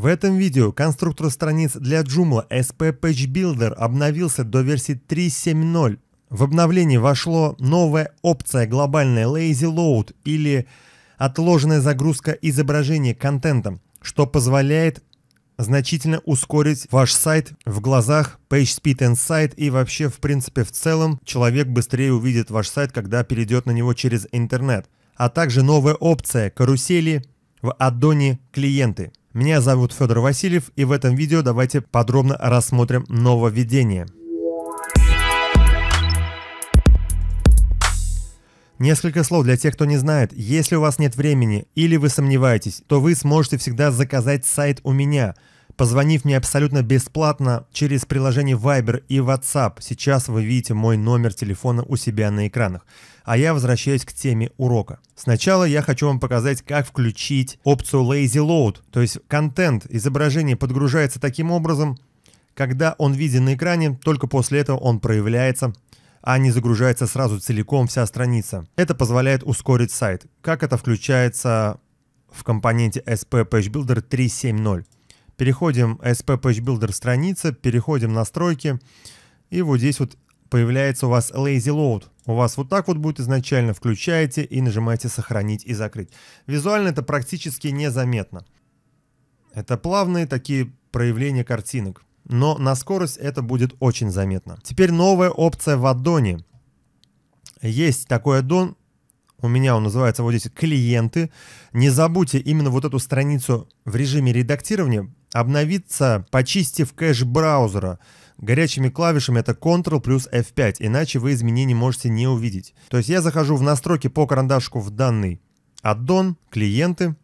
В этом видео конструктор страниц для Joomla SP Page Builder обновился до версии 3.7.0. В обновлении вошло новая опция глобальная Lazy Load или отложенная загрузка изображения контентом, что позволяет значительно ускорить ваш сайт в глазах PageSpeed Insight и вообще в принципе в целом человек быстрее увидит ваш сайт, когда перейдет на него через интернет. А также новая опция карусели в аддоне клиенты. Меня зовут Федор Васильев, и в этом видео давайте подробно рассмотрим нововведение. Несколько слов для тех, кто не знает. Если у вас нет времени или вы сомневаетесь, то вы сможете всегда заказать сайт у меня – Позвонив мне абсолютно бесплатно через приложение Viber и WhatsApp, сейчас вы видите мой номер телефона у себя на экранах. А я возвращаюсь к теме урока. Сначала я хочу вам показать, как включить опцию Lazy Load, то есть контент, изображение подгружается таким образом, когда он виден на экране, только после этого он проявляется, а не загружается сразу целиком вся страница. Это позволяет ускорить сайт. Как это включается в компоненте SP Page Builder 3.7.0. Переходим SP Page Builder страница, переходим настройки. И вот здесь вот появляется у вас Lazy Load. У вас вот так вот будет изначально. Включаете и нажимаете «Сохранить» и «Закрыть». Визуально это практически незаметно. Это плавные такие проявления картинок. Но на скорость это будет очень заметно. Теперь новая опция в аддоне. Есть такой аддон, у меня он называется вот здесь «Клиенты». Не забудьте именно вот эту страницу в режиме редактирования обновиться, почистив кэш браузера. Горячими клавишами это Ctrl плюс F5, иначе вы изменений можете не увидеть. То есть я захожу в настройки по карандашку в данный аддон, клиенты,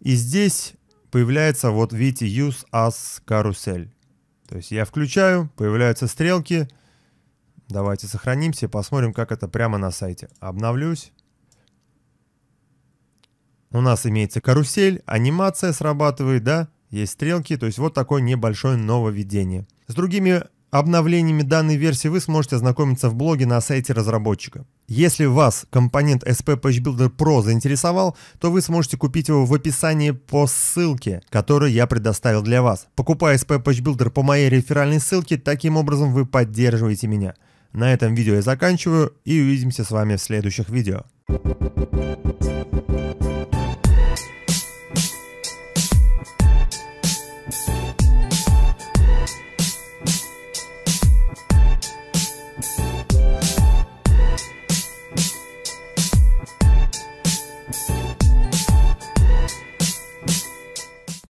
и здесь появляется, вот видите, Use as Carousel. То есть я включаю, появляются стрелки. Давайте сохранимся, посмотрим, как это прямо на сайте. Обновлюсь. У нас имеется карусель, анимация срабатывает, да? есть стрелки, то есть вот такое небольшое нововведение. С другими обновлениями данной версии вы сможете ознакомиться в блоге на сайте разработчика. Если вас компонент SP Page Builder Pro заинтересовал, то вы сможете купить его в описании по ссылке, которую я предоставил для вас. Покупая SP Page Builder по моей реферальной ссылке, таким образом вы поддерживаете меня. На этом видео я заканчиваю и увидимся с вами в следующих видео.